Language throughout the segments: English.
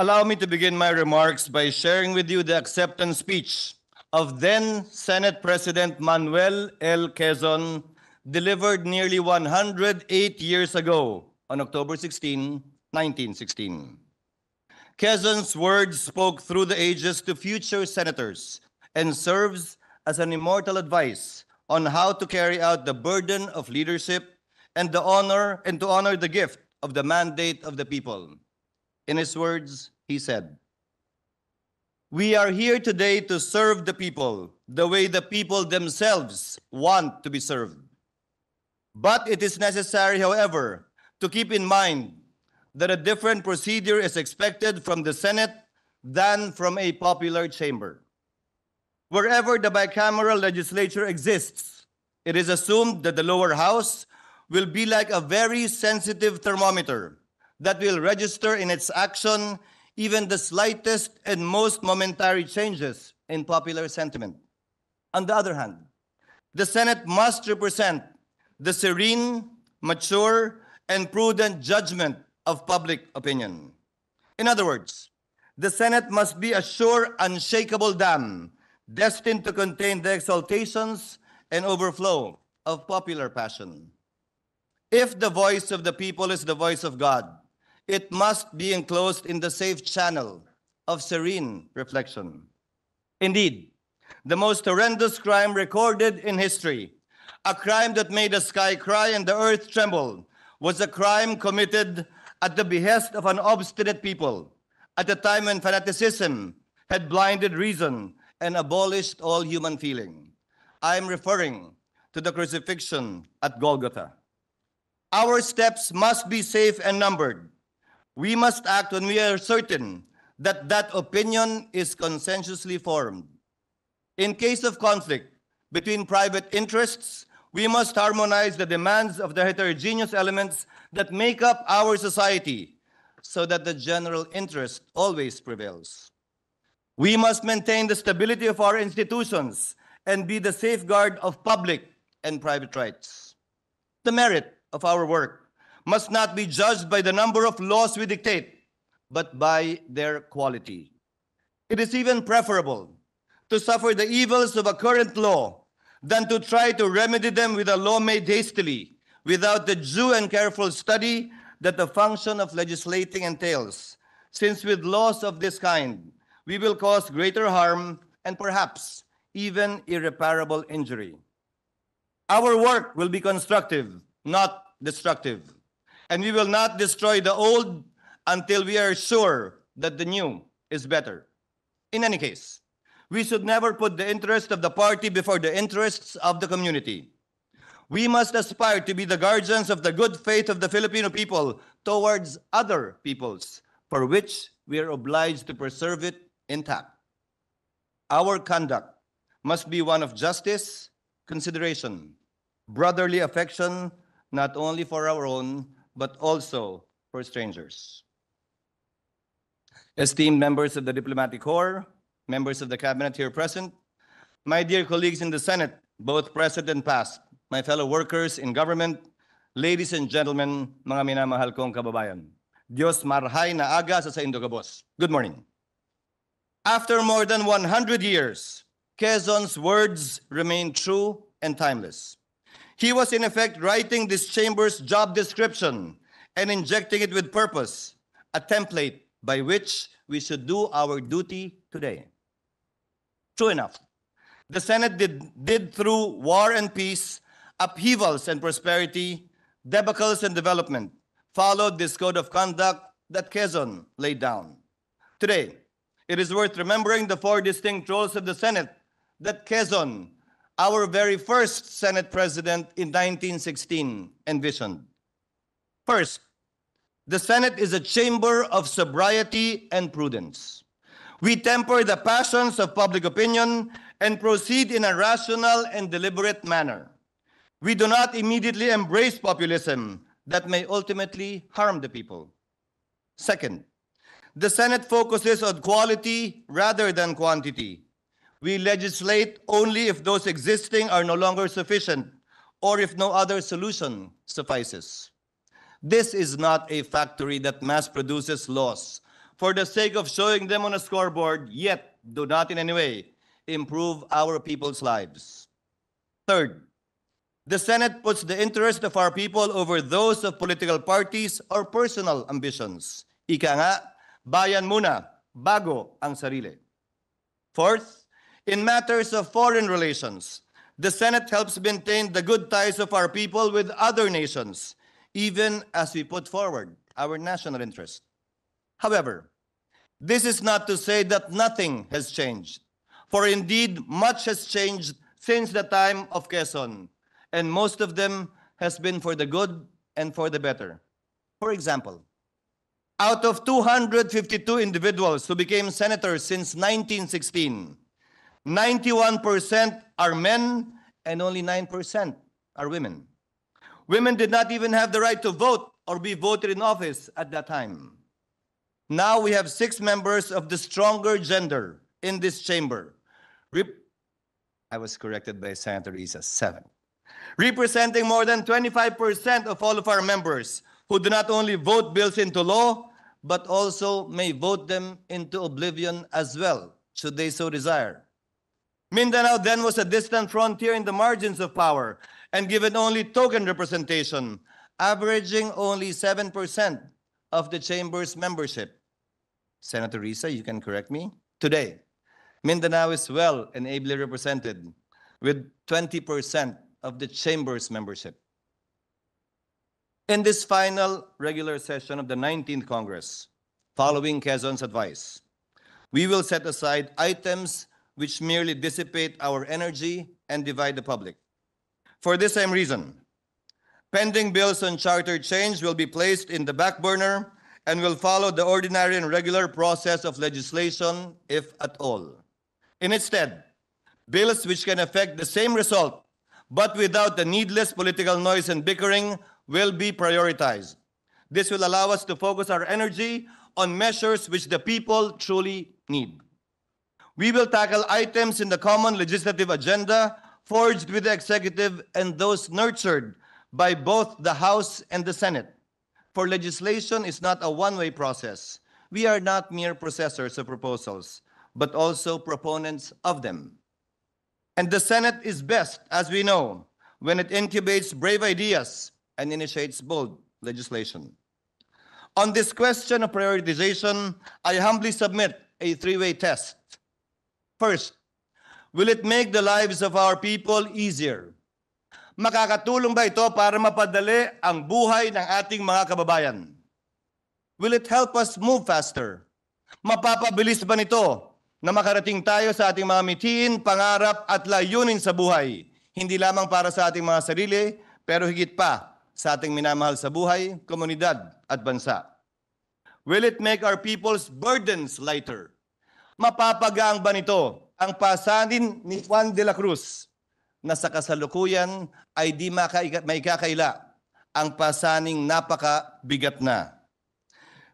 Allow me to begin my remarks by sharing with you the acceptance speech of then Senate President Manuel L. Quezon, delivered nearly 108 years ago on October 16, 1916. Quezon's words spoke through the ages to future senators and serves as an immortal advice on how to carry out the burden of leadership and the honor and to honor the gift of the mandate of the people. In his words, he said, We are here today to serve the people the way the people themselves want to be served. But it is necessary, however, to keep in mind that a different procedure is expected from the Senate than from a popular chamber. Wherever the bicameral legislature exists, it is assumed that the lower house will be like a very sensitive thermometer that will register in its action even the slightest and most momentary changes in popular sentiment. On the other hand, the Senate must represent the serene, mature, and prudent judgment of public opinion. In other words, the Senate must be a sure, unshakable dam destined to contain the exaltations and overflow of popular passion. If the voice of the people is the voice of God, it must be enclosed in the safe channel of serene reflection. Indeed, the most horrendous crime recorded in history, a crime that made the sky cry and the earth tremble, was a crime committed at the behest of an obstinate people, at a time when fanaticism had blinded reason and abolished all human feeling. I am referring to the crucifixion at Golgotha. Our steps must be safe and numbered. We must act when we are certain that that opinion is consensually formed. In case of conflict between private interests, we must harmonize the demands of the heterogeneous elements that make up our society so that the general interest always prevails. We must maintain the stability of our institutions and be the safeguard of public and private rights. The merit of our work must not be judged by the number of laws we dictate, but by their quality. It is even preferable to suffer the evils of a current law than to try to remedy them with a law made hastily, without the due and careful study that the function of legislating entails, since with laws of this kind, we will cause greater harm and perhaps even irreparable injury. Our work will be constructive, not destructive. And we will not destroy the old until we are sure that the new is better. In any case, we should never put the interest of the party before the interests of the community. We must aspire to be the guardians of the good faith of the Filipino people towards other peoples, for which we are obliged to preserve it intact. Our conduct must be one of justice, consideration, brotherly affection, not only for our own, but also for strangers. Esteemed members of the Diplomatic Corps, members of the Cabinet here present, my dear colleagues in the Senate, both present and past, my fellow workers in government, ladies and gentlemen, mga minamahal kong kababayan. Dios marhay na aga sa sa Indogabos. Good morning. After more than 100 years, Quezon's words remain true and timeless. He was in effect writing this chamber's job description and injecting it with purpose, a template by which we should do our duty today. True enough, the Senate did, did through war and peace, upheavals and prosperity, debacles and development, followed this code of conduct that Quezon laid down. Today, it is worth remembering the four distinct roles of the Senate that Quezon our very first Senate president in 1916 envisioned. First, the Senate is a chamber of sobriety and prudence. We temper the passions of public opinion and proceed in a rational and deliberate manner. We do not immediately embrace populism that may ultimately harm the people. Second, the Senate focuses on quality rather than quantity we legislate only if those existing are no longer sufficient or if no other solution suffices. This is not a factory that mass produces laws for the sake of showing them on a scoreboard, yet do not in any way improve our people's lives. Third, the Senate puts the interest of our people over those of political parties or personal ambitions. Ika nga, bayan muna, bago ang sarili. Fourth, in matters of foreign relations, the Senate helps maintain the good ties of our people with other nations, even as we put forward our national interest. However, this is not to say that nothing has changed, for indeed much has changed since the time of Quezon, and most of them has been for the good and for the better. For example, out of 252 individuals who became senators since 1916, 91% are men and only 9% are women. Women did not even have the right to vote or be voted in office at that time. Now we have six members of the stronger gender in this chamber. Rep I was corrected by Senator Isa, seven. Representing more than 25% of all of our members who do not only vote bills into law, but also may vote them into oblivion as well, should they so desire. Mindanao then was a distant frontier in the margins of power and given only token representation, averaging only 7% of the chamber's membership. Senator Risa, you can correct me. Today, Mindanao is well and ably represented with 20% of the chamber's membership. In this final regular session of the 19th Congress, following Quezon's advice, we will set aside items which merely dissipate our energy and divide the public. For this same reason, pending bills on charter change will be placed in the back burner and will follow the ordinary and regular process of legislation, if at all. In its stead, bills which can affect the same result, but without the needless political noise and bickering, will be prioritized. This will allow us to focus our energy on measures which the people truly need. We will tackle items in the common legislative agenda forged with the executive and those nurtured by both the House and the Senate. For legislation is not a one-way process. We are not mere processors of proposals, but also proponents of them. And the Senate is best, as we know, when it incubates brave ideas and initiates bold legislation. On this question of prioritization, I humbly submit a three-way test First, will it make the lives of our people easier? Makakatulong ba ito para mapadali ang buhay ng ating mga kababayan? Will it help us move faster? Mapapabilis ba nito na makarating tayo sa ating mga mithiin, pangarap at layunin sa buhay? Hindi lamang para sa ating mga sarili, pero higit pa sa ating minamahal sa buhay, komunidad at bansa. Will it make our people's burdens lighter? Mapapagaan ba nito ang pasanin ni Juan de la Cruz na sa kasalukuyan ay di maikakaila ang pasaning napakabigat na?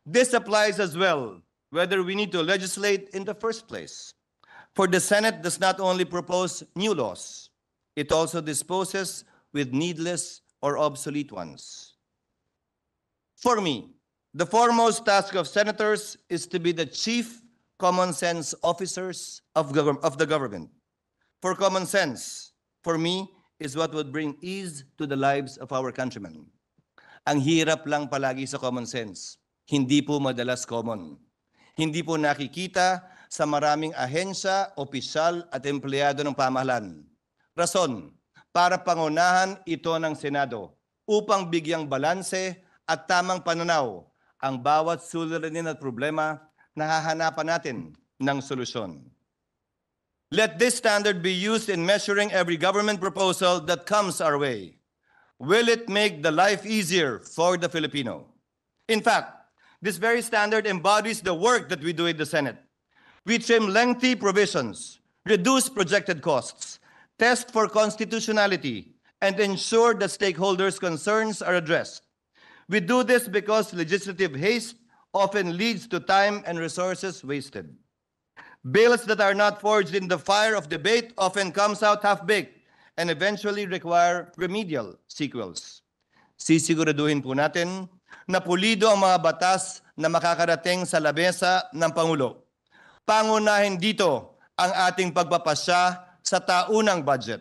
This applies as well whether we need to legislate in the first place. For the Senate does not only propose new laws, it also disposes with needless or obsolete ones. For me, the foremost task of senators is to be the chief common sense officers of, gov of the government. For common sense, for me, is what would bring ease to the lives of our countrymen. Ang hirap lang palagi sa common sense. Hindi po madalas common. Hindi po nakikita sa maraming ahensya, opisyal at empleyado ng pamahalaan. Rason, para pangunahan ito ng Senado upang bigyang balanse at tamang pananaw ang bawat suliranin at problema nahahanapan natin ng solusyon. Let this standard be used in measuring every government proposal that comes our way. Will it make the life easier for the Filipino? In fact, this very standard embodies the work that we do in the Senate. We trim lengthy provisions, reduce projected costs, test for constitutionality, and ensure that stakeholders' concerns are addressed. We do this because legislative haste often leads to time and resources wasted. Bills that are not forged in the fire of debate often comes out half-baked and eventually require remedial sequels. Sisiguraduhin po natin na pulido ang mga batas na makakarating sa labesa ng Pangulo. Pangunahin dito ang ating pagpapasya sa taunang budget.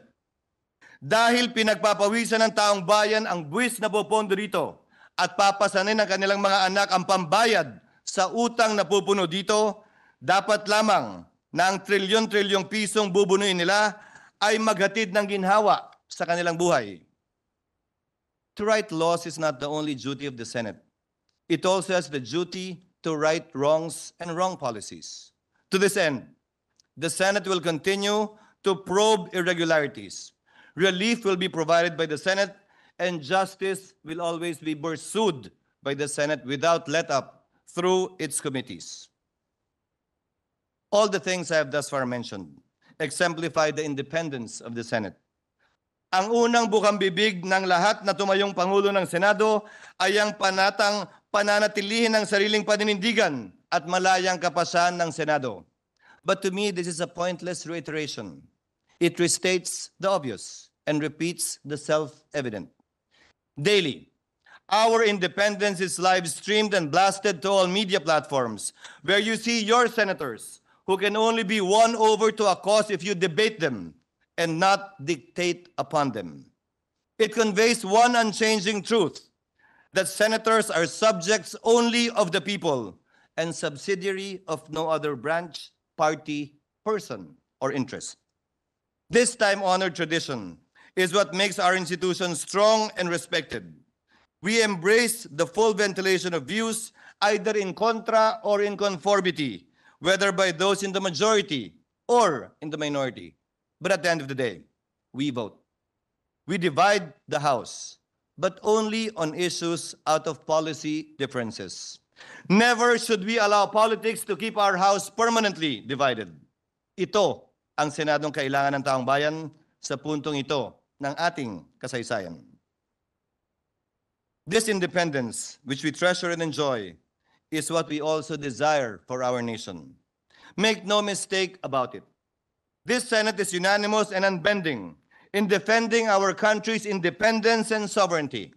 Dahil pinagpapawisan ng taong bayan ang buwis na popondo rito, at papasanin ng kanilang mga anak ang pambayad sa utang na pupuno dito, dapat lamang na ang trilyon-trilyong pisong bubunuin nila ay maghatid ng ginhawa sa kanilang buhay. To write laws is not the only duty of the Senate. It also has the duty to right wrongs and wrong policies. To this end, the Senate will continue to probe irregularities. Relief will be provided by the Senate and justice will always be pursued by the Senate without let-up through its committees. All the things I have thus far mentioned exemplify the independence of the Senate. Ang unang bukang bibig ng lahat na tumayong Pangulo ng Senado ay ang panatang pananatilihin ng sariling paninindigan at malayang kapasahan ng Senado. But to me, this is a pointless reiteration. It restates the obvious and repeats the self-evident. daily. Our independence is live streamed and blasted to all media platforms, where you see your senators who can only be won over to a cause if you debate them and not dictate upon them. It conveys one unchanging truth that senators are subjects only of the people and subsidiary of no other branch, party, person, or interest. This time honored tradition is what makes our institution strong and respected. We embrace the full ventilation of views, either in contra or in conformity, whether by those in the majority or in the minority. But at the end of the day, we vote. We divide the House, but only on issues out of policy differences. Never should we allow politics to keep our house permanently divided. Ito ang Senadong kailangan ng taong bayan sa puntong ito. ng ating kasaysayan. This independence, which we treasure and enjoy, is what we also desire for our nation. Make no mistake about it. This Senate is unanimous and unbending in defending our country's independence and sovereignty.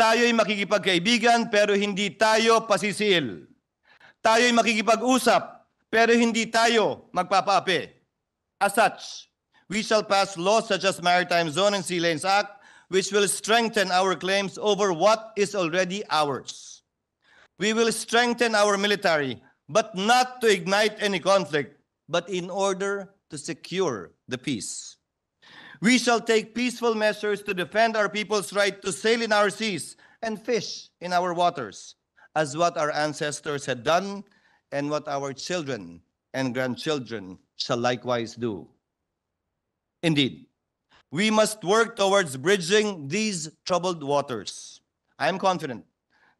Tayo'y makikipagkaibigan pero hindi tayo pasisil. Tayo'y makikipag-usap pero hindi tayo magpapaapi. As such, we shall pass laws such as Maritime Zone and Sea Lanes Act, which will strengthen our claims over what is already ours. We will strengthen our military, but not to ignite any conflict, but in order to secure the peace. We shall take peaceful measures to defend our people's right to sail in our seas and fish in our waters, as what our ancestors had done and what our children and grandchildren shall likewise do. Indeed, we must work towards bridging these troubled waters. I am confident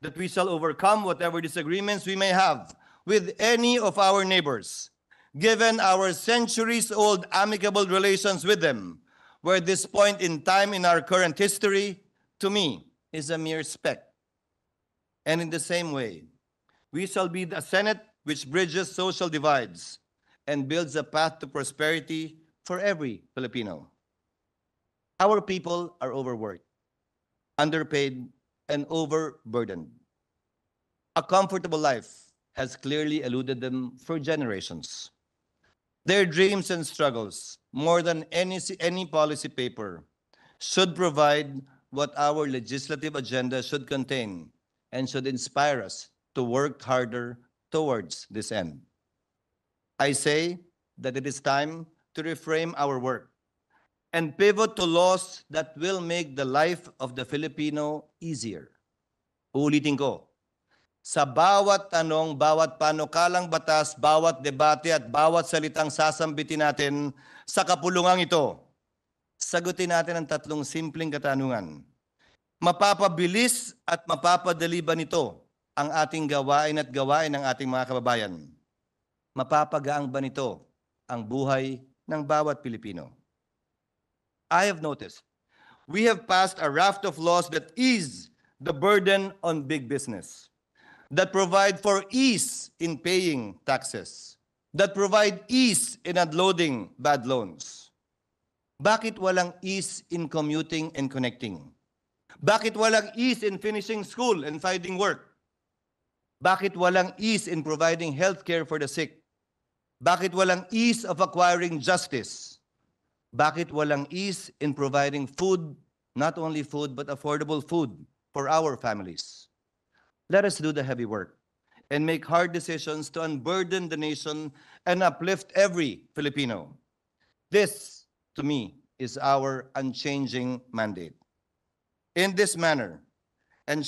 that we shall overcome whatever disagreements we may have with any of our neighbors, given our centuries old amicable relations with them, where this point in time in our current history, to me, is a mere speck. And in the same way, we shall be the Senate which bridges social divides and builds a path to prosperity for every Filipino. Our people are overworked, underpaid, and overburdened. A comfortable life has clearly eluded them for generations. Their dreams and struggles, more than any, any policy paper, should provide what our legislative agenda should contain and should inspire us to work harder towards this end. I say that it is time to reframe our work and pivot to laws that will make the life of the Filipino easier. Uulitin ko, sa bawat tanong, bawat panukalang batas, bawat debate at bawat salitang sasambitin natin sa kapulungang ito, sagutin natin ang tatlong simpleng katanungan. Mapapabilis at mapapadali ba nito ang ating gawain at gawain ng ating mga kababayan? Mapapagaang ba nito ang buhay ng bawat Pilipino. I have noticed, we have passed a raft of laws that ease the burden on big business, that provide for ease in paying taxes, that provide ease in unloading bad loans. Bakit walang ease in commuting and connecting? Bakit walang ease in finishing school and finding work? Bakit walang ease in providing health care for the sick? Bakit walang ease of acquiring justice? Bakit walang ease in providing food, not only food, but affordable food for our families? Let us do the heavy work and make hard decisions to unburden the nation and uplift every Filipino. This, to me, is our unchanging mandate. In this manner, and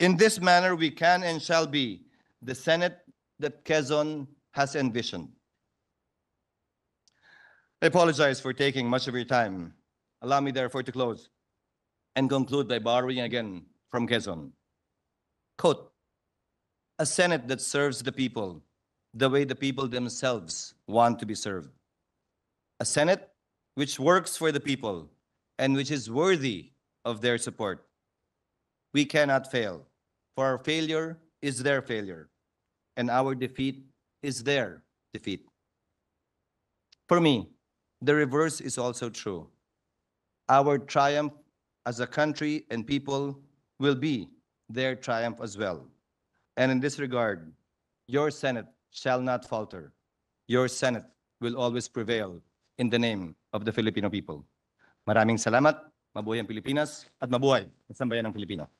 in this manner, we can and shall be the Senate that Quezon has envisioned. I apologize for taking much of your time. Allow me, therefore, to close and conclude by borrowing again from Quezon. Quote, a Senate that serves the people the way the people themselves want to be served. A Senate which works for the people and which is worthy of their support. We cannot fail, for our failure is their failure, and our defeat is their defeat. For me, the reverse is also true. Our triumph as a country and people will be their triumph as well. And in this regard, your Senate shall not falter. Your Senate will always prevail in the name of the Filipino people. Maraming salamat, mabuhay ang Pilipinas at mabuhay ang sambayan ng Pilipino.